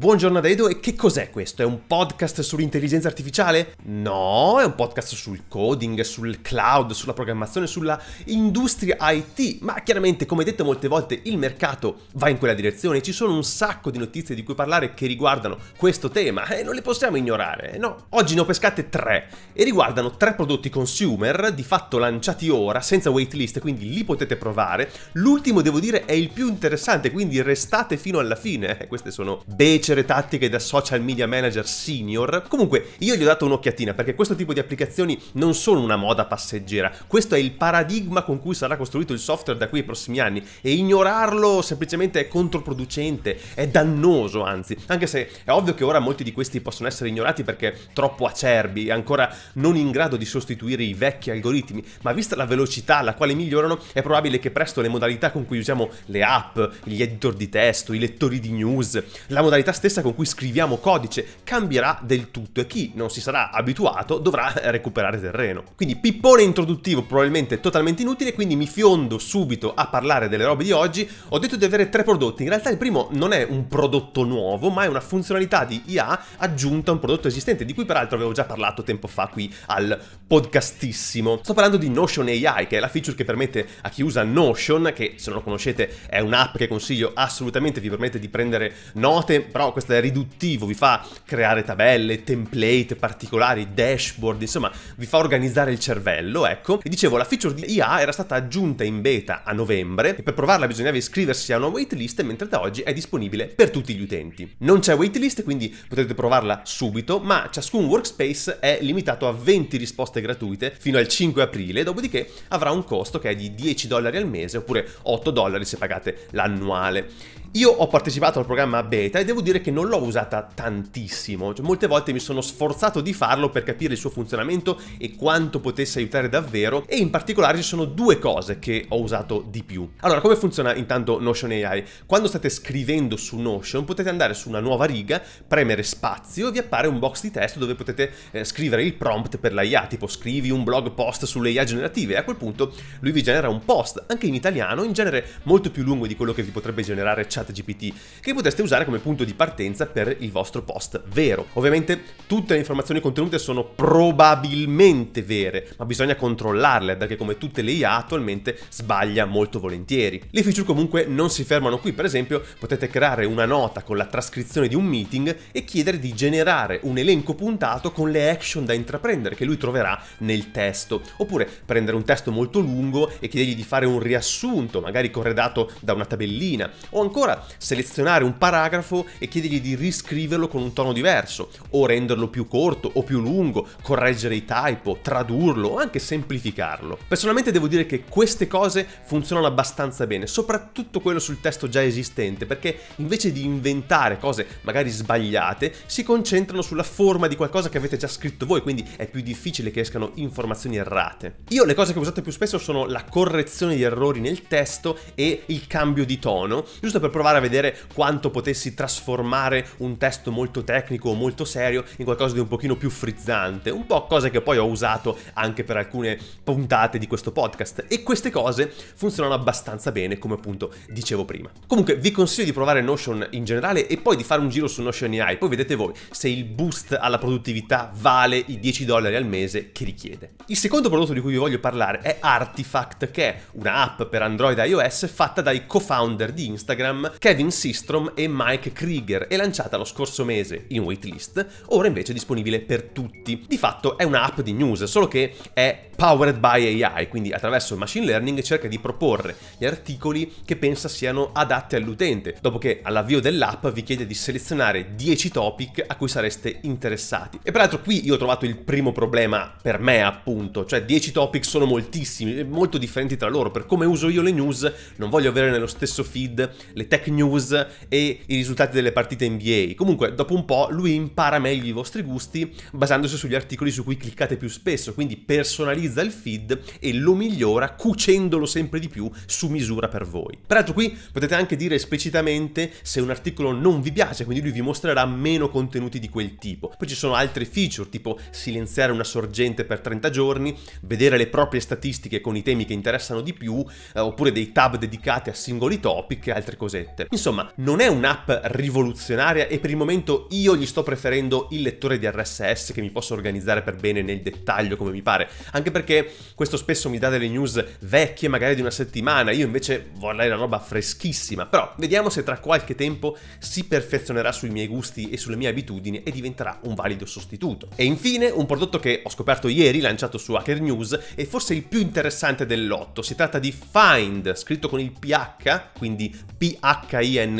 Buongiorno a Edo e che cos'è questo? È un podcast sull'intelligenza artificiale? No, è un podcast sul coding, sul cloud, sulla programmazione, sulla industria IT, ma chiaramente come detto molte volte il mercato va in quella direzione, ci sono un sacco di notizie di cui parlare che riguardano questo tema e non le possiamo ignorare, no? Oggi ne ho pescate tre e riguardano tre prodotti consumer di fatto lanciati ora senza waitlist, quindi li potete provare. L'ultimo devo dire è il più interessante, quindi restate fino alla fine, eh, queste sono Bece conoscere tattiche da social media manager senior. Comunque, io gli ho dato un'occhiatina perché questo tipo di applicazioni non sono una moda passeggera. Questo è il paradigma con cui sarà costruito il software da qui ai prossimi anni e ignorarlo semplicemente è controproducente, è dannoso anzi, anche se è ovvio che ora molti di questi possono essere ignorati perché troppo acerbi, e ancora non in grado di sostituire i vecchi algoritmi, ma vista la velocità alla quale migliorano è probabile che presto le modalità con cui usiamo le app, gli editor di testo, i lettori di news, la modalità stessa con cui scriviamo codice, cambierà del tutto e chi non si sarà abituato dovrà recuperare terreno. Quindi pippone introduttivo probabilmente totalmente inutile, quindi mi fiondo subito a parlare delle robe di oggi. Ho detto di avere tre prodotti, in realtà il primo non è un prodotto nuovo, ma è una funzionalità di IA aggiunta a un prodotto esistente, di cui peraltro avevo già parlato tempo fa qui al podcastissimo. Sto parlando di Notion AI, che è la feature che permette a chi usa Notion, che se non lo conoscete è un'app che consiglio assolutamente, vi permette di prendere note, però questo è riduttivo, vi fa creare tabelle, template particolari, dashboard, insomma vi fa organizzare il cervello, ecco. E dicevo, la feature di IA era stata aggiunta in beta a novembre e per provarla bisognava iscriversi a una waitlist mentre da oggi è disponibile per tutti gli utenti. Non c'è waitlist, quindi potete provarla subito, ma ciascun workspace è limitato a 20 risposte gratuite fino al 5 aprile, dopodiché avrà un costo che è di 10 dollari al mese oppure 8 dollari se pagate l'annuale. Io ho partecipato al programma beta e devo dire che non l'ho usata tantissimo, cioè, molte volte mi sono sforzato di farlo per capire il suo funzionamento e quanto potesse aiutare davvero e in particolare ci sono due cose che ho usato di più. Allora, come funziona intanto Notion AI? Quando state scrivendo su Notion potete andare su una nuova riga, premere spazio e vi appare un box di testo dove potete eh, scrivere il prompt per l'AIA, tipo scrivi un blog post sulle IA generative e a quel punto lui vi genera un post, anche in italiano, in genere molto più lungo di quello che vi potrebbe generare chat ChatGPT, che potreste usare come punto di partenza per il vostro post vero. Ovviamente tutte le informazioni contenute sono probabilmente vere, ma bisogna controllarle perché come tutte le IA attualmente sbaglia molto volentieri. Le feature comunque non si fermano qui, per esempio potete creare una nota con la trascrizione di un meeting e chiedere di generare un elenco puntato con le action da intraprendere che lui troverà nel testo, oppure prendere un testo molto lungo e chiedergli di fare un riassunto, magari corredato da una tabellina, o ancora allora selezionare un paragrafo e chiedergli di riscriverlo con un tono diverso, o renderlo più corto o più lungo, correggere i typo, tradurlo o anche semplificarlo. Personalmente devo dire che queste cose funzionano abbastanza bene, soprattutto quello sul testo già esistente, perché invece di inventare cose magari sbagliate, si concentrano sulla forma di qualcosa che avete già scritto voi, quindi è più difficile che escano informazioni errate. Io le cose che ho usato più spesso sono la correzione di errori nel testo e il cambio di tono, giusto per provare a vedere quanto potessi trasformare un testo molto tecnico o molto serio in qualcosa di un pochino più frizzante, un po' cose che poi ho usato anche per alcune puntate di questo podcast e queste cose funzionano abbastanza bene come appunto dicevo prima. Comunque vi consiglio di provare Notion in generale e poi di fare un giro su Notion AI, poi vedete voi se il boost alla produttività vale i 10 dollari al mese che richiede. Il secondo prodotto di cui vi voglio parlare è Artifact che è un'app per Android e iOS fatta dai co-founder di Instagram Kevin Systrom e Mike Krieger e lanciata lo scorso mese in waitlist, ora invece è disponibile per tutti. Di fatto è un'app di news, solo che è powered by AI, quindi attraverso il machine learning cerca di proporre gli articoli che pensa siano adatti all'utente, dopo che all'avvio dell'app vi chiede di selezionare 10 topic a cui sareste interessati. E peraltro qui io ho trovato il primo problema per me appunto, cioè 10 topic sono moltissimi, molto differenti tra loro, per come uso io le news non voglio avere nello stesso feed le tecniche fake news e i risultati delle partite NBA. Comunque, dopo un po' lui impara meglio i vostri gusti basandosi sugli articoli su cui cliccate più spesso, quindi personalizza il feed e lo migliora cucendolo sempre di più su misura per voi. Peraltro qui potete anche dire esplicitamente se un articolo non vi piace, quindi lui vi mostrerà meno contenuti di quel tipo. Poi ci sono altre feature tipo silenziare una sorgente per 30 giorni, vedere le proprie statistiche con i temi che interessano di più, eh, oppure dei tab dedicati a singoli topic e altre cose cosiddette. Insomma, non è un'app rivoluzionaria e per il momento io gli sto preferendo il lettore di RSS che mi posso organizzare per bene nel dettaglio come mi pare, anche perché questo spesso mi dà delle news vecchie magari di una settimana, io invece vorrei la roba freschissima, però vediamo se tra qualche tempo si perfezionerà sui miei gusti e sulle mie abitudini e diventerà un valido sostituto. E infine un prodotto che ho scoperto ieri, lanciato su Hacker News, e forse il più interessante del lotto, si tratta di Find, scritto con il PH, quindi PH HIND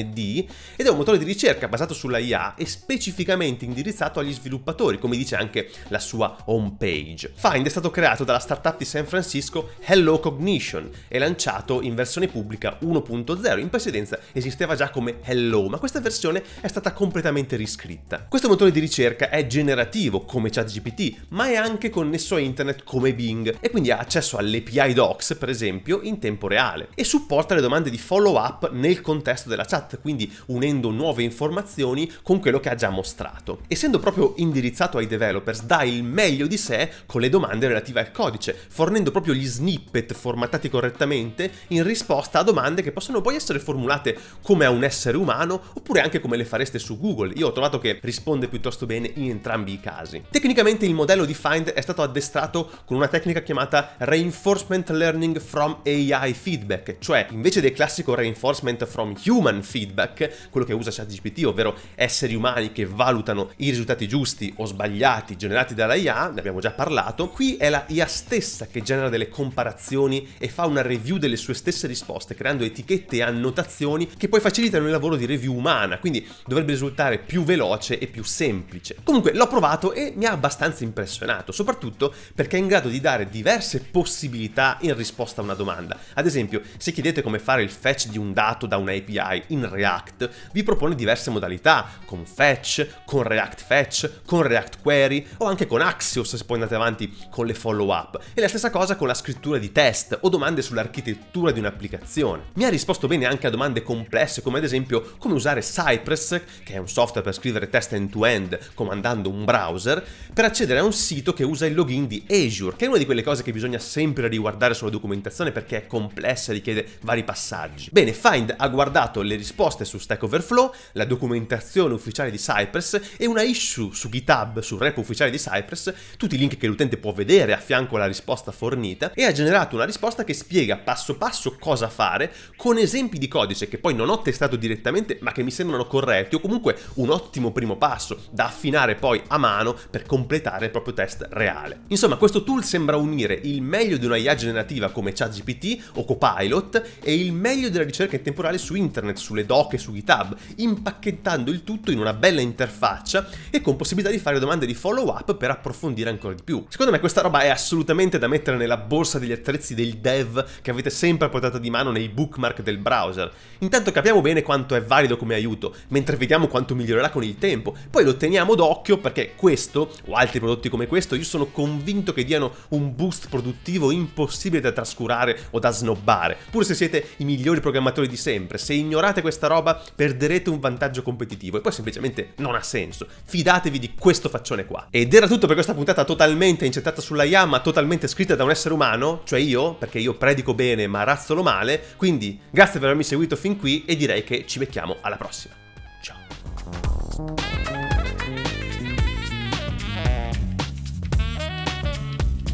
ed è un motore di ricerca basato sulla IA e specificamente indirizzato agli sviluppatori, come dice anche la sua homepage. Find è stato creato dalla startup di San Francisco Hello Cognition e lanciato in versione pubblica 1.0. In precedenza esisteva già come Hello, ma questa versione è stata completamente riscritta. Questo motore di ricerca è generativo come ChatGPT, ma è anche connesso a internet come Bing e quindi ha accesso all'API Docs, per esempio, in tempo reale e supporta le domande di follow up nel contesto contesto della chat, quindi unendo nuove informazioni con quello che ha già mostrato. Essendo proprio indirizzato ai developers, dà il meglio di sé con le domande relative al codice, fornendo proprio gli snippet formattati correttamente in risposta a domande che possono poi essere formulate come a un essere umano oppure anche come le fareste su Google. Io ho trovato che risponde piuttosto bene in entrambi i casi. Tecnicamente il modello di Find è stato addestrato con una tecnica chiamata Reinforcement Learning from AI Feedback, cioè invece del classico reinforcement from from human feedback, quello che usa ChatGPT, ovvero esseri umani che valutano i risultati giusti o sbagliati generati dalla IA, ne abbiamo già parlato, qui è la IA stessa che genera delle comparazioni e fa una review delle sue stesse risposte, creando etichette e annotazioni che poi facilitano il lavoro di review umana, quindi dovrebbe risultare più veloce e più semplice. Comunque l'ho provato e mi ha abbastanza impressionato, soprattutto perché è in grado di dare diverse possibilità in risposta a una domanda. Ad esempio, se chiedete come fare il fetch di un dato da una API in React vi propone diverse modalità, con fetch, con React fetch, con React query o anche con Axios se poi andate avanti con le follow up. E la stessa cosa con la scrittura di test o domande sull'architettura di un'applicazione. Mi ha risposto bene anche a domande complesse come ad esempio come usare Cypress, che è un software per scrivere test end-to-end -end, comandando un browser, per accedere a un sito che usa il login di Azure, che è una di quelle cose che bisogna sempre riguardare sulla documentazione perché è complessa e richiede vari passaggi. Bene, Find ha guardato guardato le risposte su Stack Overflow, la documentazione ufficiale di Cypress e una issue su GitHub, sul repo ufficiale di Cypress, tutti i link che l'utente può vedere a fianco alla risposta fornita e ha generato una risposta che spiega passo passo cosa fare con esempi di codice che poi non ho testato direttamente ma che mi sembrano corretti o comunque un ottimo primo passo da affinare poi a mano per completare il proprio test reale. Insomma, questo tool sembra unire il meglio di una IA generativa come ChatGPT o Copilot e il meglio della ricerca in tempo reale su internet, sulle doc e su GitHub, impacchettando il tutto in una bella interfaccia e con possibilità di fare domande di follow up per approfondire ancora di più. Secondo me questa roba è assolutamente da mettere nella borsa degli attrezzi del dev che avete sempre a portata di mano nei bookmark del browser. Intanto capiamo bene quanto è valido come aiuto, mentre vediamo quanto migliorerà con il tempo. Poi lo teniamo d'occhio perché questo, o altri prodotti come questo, io sono convinto che diano un boost produttivo impossibile da trascurare o da snobbare, pur se siete i migliori programmatori di sempre se ignorate questa roba perderete un vantaggio competitivo e poi semplicemente non ha senso. Fidatevi di questo faccione qua. Ed era tutto per questa puntata totalmente incentrata sulla IA, ma totalmente scritta da un essere umano, cioè io, perché io predico bene ma razzolo male, quindi grazie per avermi seguito fin qui e direi che ci becchiamo alla prossima. Ciao.